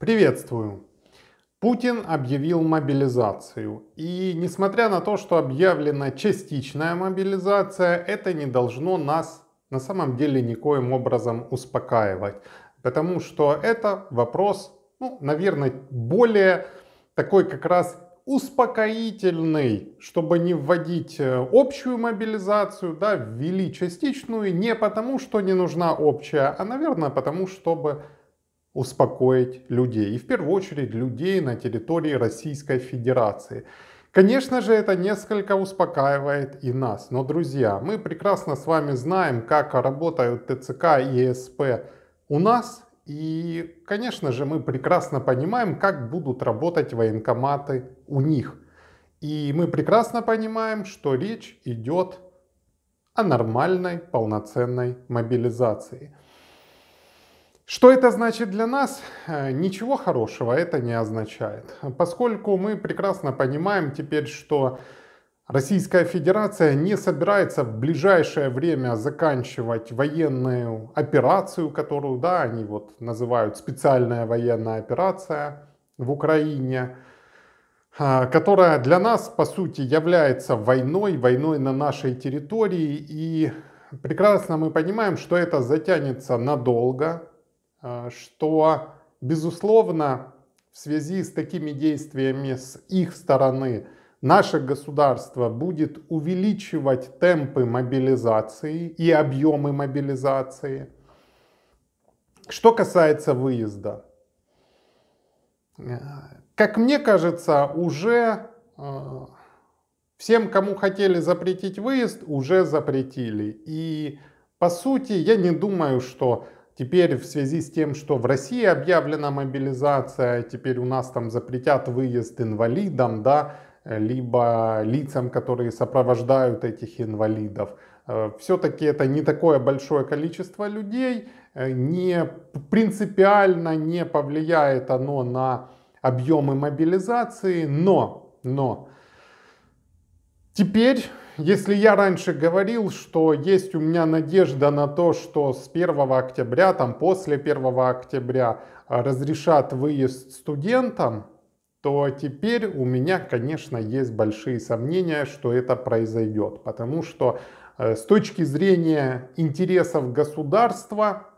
Приветствую. Путин объявил мобилизацию. И несмотря на то, что объявлена частичная мобилизация, это не должно нас на самом деле никоим образом успокаивать. Потому что это вопрос, ну, наверное, более такой как раз успокоительный, чтобы не вводить э, общую мобилизацию, да, ввели частичную не потому, что не нужна общая, а, наверное, потому, чтобы успокоить людей. И в первую очередь людей на территории Российской Федерации. Конечно же, это несколько успокаивает и нас. Но, друзья, мы прекрасно с вами знаем, как работают ТЦК и СП у нас. И, конечно же, мы прекрасно понимаем, как будут работать военкоматы у них. И мы прекрасно понимаем, что речь идет о нормальной полноценной мобилизации. Что это значит для нас? Э, ничего хорошего это не означает, поскольку мы прекрасно понимаем теперь, что Российская Федерация не собирается в ближайшее время заканчивать военную операцию, которую, да, они вот называют специальная военная операция в Украине, а, которая для нас, по сути, является войной, войной на нашей территории. И прекрасно мы понимаем, что это затянется надолго, Э, что, безусловно, в связи с такими действиями с их стороны наше государство будет увеличивать темпы мобилизации и объемы мобилизации. Что касается выезда, э, как мне кажется, уже э, всем, кому хотели запретить выезд, уже запретили. И по сути, я не думаю, что Теперь в связи с тем, что в России объявлена мобилизация, теперь у нас там запретят выезд инвалидам, да, либо лицам, которые сопровождают этих инвалидов. Э, Все-таки это не такое большое количество людей, э, не принципиально не повлияет оно на объемы мобилизации, но, но Теперь, если я раньше говорил, что есть у меня надежда на то, что с 1 октября, там после 1 октября а, разрешат выезд студентам, то теперь у меня, конечно, есть большие сомнения, что это произойдет, потому что э, с точки зрения интересов государства,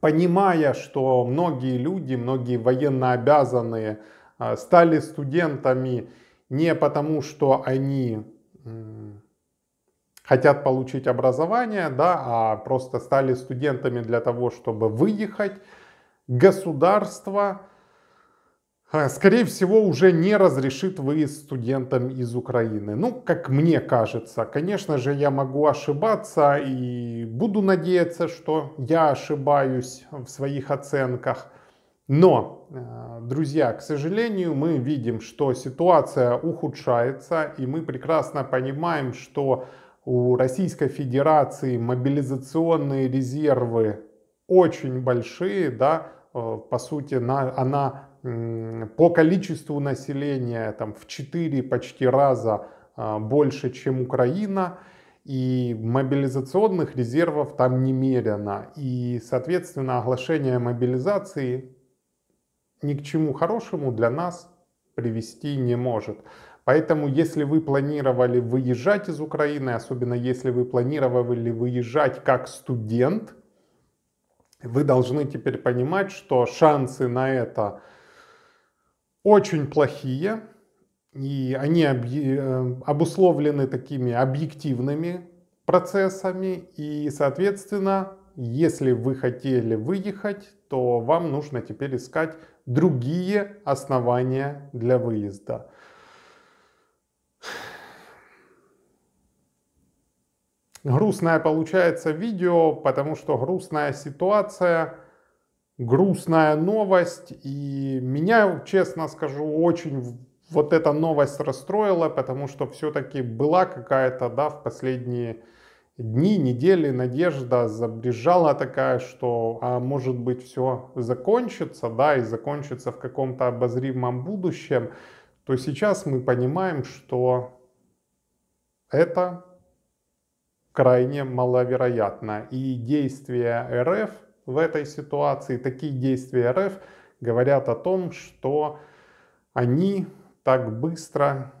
понимая, что многие люди, многие военнообязанные а, стали студентами не потому, что они хотят получить образование, да, а просто стали студентами для того, чтобы выехать. Государство, э, скорее всего, уже не разрешит выезд студентам из Украины. Ну, как мне кажется. Конечно же, я могу ошибаться и буду надеяться, что я ошибаюсь в своих оценках – но, э, друзья, к сожалению, мы видим, что ситуация ухудшается, и мы прекрасно понимаем, что у Российской Федерации мобилизационные резервы очень большие, да, э, по сути, на, она по количеству населения там, в 4 почти раза э, больше, чем Украина, и мобилизационных резервов там немерено. И, соответственно, оглашение мобилизации ни к чему хорошему для нас привести не может. Поэтому, если вы планировали выезжать из Украины, особенно если вы планировали выезжать как студент, вы должны теперь понимать, что шансы на это очень плохие, и они э, обусловлены такими объективными процессами, и, соответственно, если вы хотели выехать, то вам нужно теперь искать другие основания для выезда. Грустное получается видео, потому что грустная ситуация, грустная новость. И меня, честно скажу, очень вот эта новость расстроила, потому что все-таки была какая-то, да, в последние дни, недели надежда забрежала такая, что, а может быть, все закончится, да, и закончится в каком-то обозримом будущем, то сейчас мы понимаем, что это крайне маловероятно. И действия РФ в этой ситуации, такие действия РФ говорят о том, что они так быстро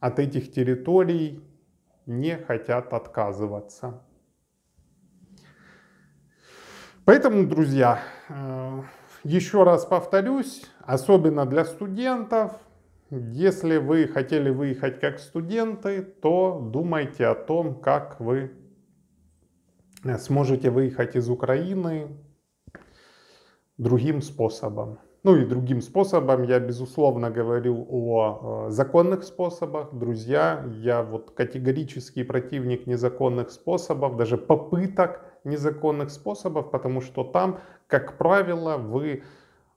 от этих территорий не хотят отказываться. Поэтому, друзья, э, еще раз повторюсь, особенно для студентов, если вы хотели выехать как студенты, то думайте о том, как вы сможете выехать из Украины другим способом. Ну и другим способом я, безусловно, говорил о э, законных способах. Друзья, я вот категорический противник незаконных способов, даже попыток незаконных способов, потому что там, как правило, вы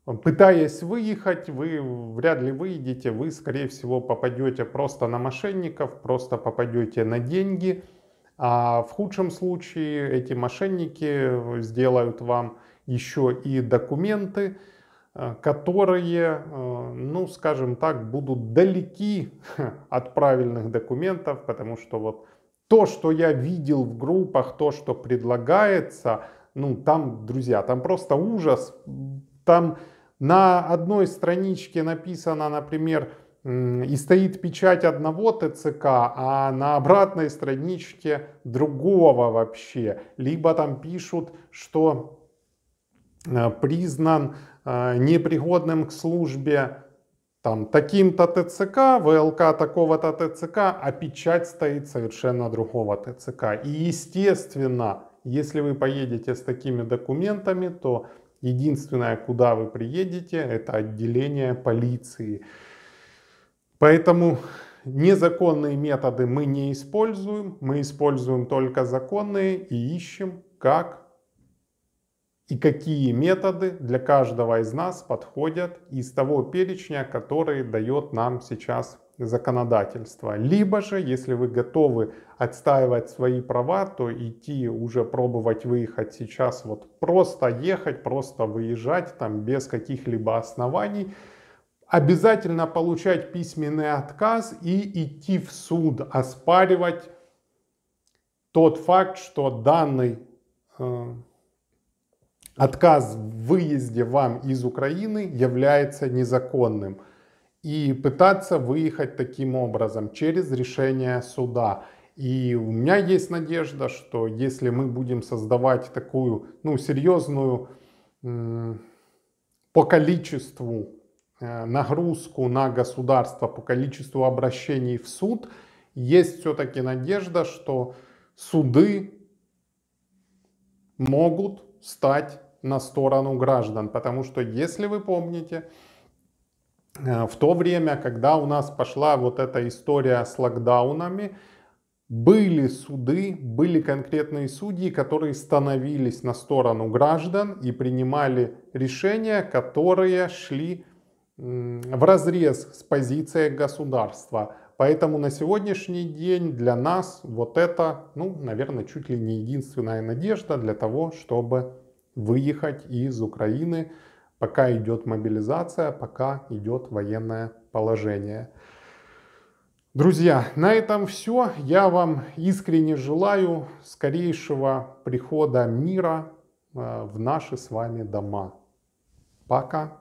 э, Пытаясь выехать, вы вряд ли выйдете, вы, скорее всего, попадете просто на мошенников, просто попадете на деньги. А в худшем случае эти мошенники э, сделают вам еще и документы, Э, которые, э, ну, скажем так, будут далеки от правильных документов, потому что вот то, что я видел в группах, то, что предлагается, ну, там, друзья, там просто ужас. Там на одной страничке написано, например, и стоит печать одного ТЦК, а на обратной страничке другого вообще. Либо там пишут, что э, признан Э, непригодным к службе там таким-то ТЦК, ВЛК такого-то ТЦК, а печать стоит совершенно другого ТЦК. И естественно, если вы поедете с такими документами, то единственное, куда вы приедете, это отделение полиции. Поэтому незаконные методы мы не используем, мы используем только законные и ищем, как и какие методы для каждого из нас подходят из того перечня, который дает нам сейчас законодательство. Либо же, если вы готовы отстаивать свои права, то идти уже пробовать выехать сейчас, вот просто ехать, просто выезжать там без каких-либо оснований, обязательно получать письменный отказ и идти в суд, оспаривать тот факт, что данный э, отказ в выезде вам из Украины является незаконным. И пытаться выехать таким образом через решение суда. И у меня есть надежда, что если мы будем создавать такую ну, серьезную по количеству э, нагрузку на государство, по количеству обращений в суд, есть все-таки надежда, что суды могут стать на сторону граждан. Потому что, если вы помните, э, в то время, когда у нас пошла вот эта история с локдаунами, были суды, были конкретные судьи, которые становились на сторону граждан и принимали решения, которые шли в разрез с позицией государства. Поэтому на сегодняшний день для нас вот это, ну, наверное, чуть ли не единственная надежда для того, чтобы выехать из Украины, пока идет мобилизация, пока идет военное положение. Друзья, на этом все. Я вам искренне желаю скорейшего прихода мира э, в наши с вами дома. Пока!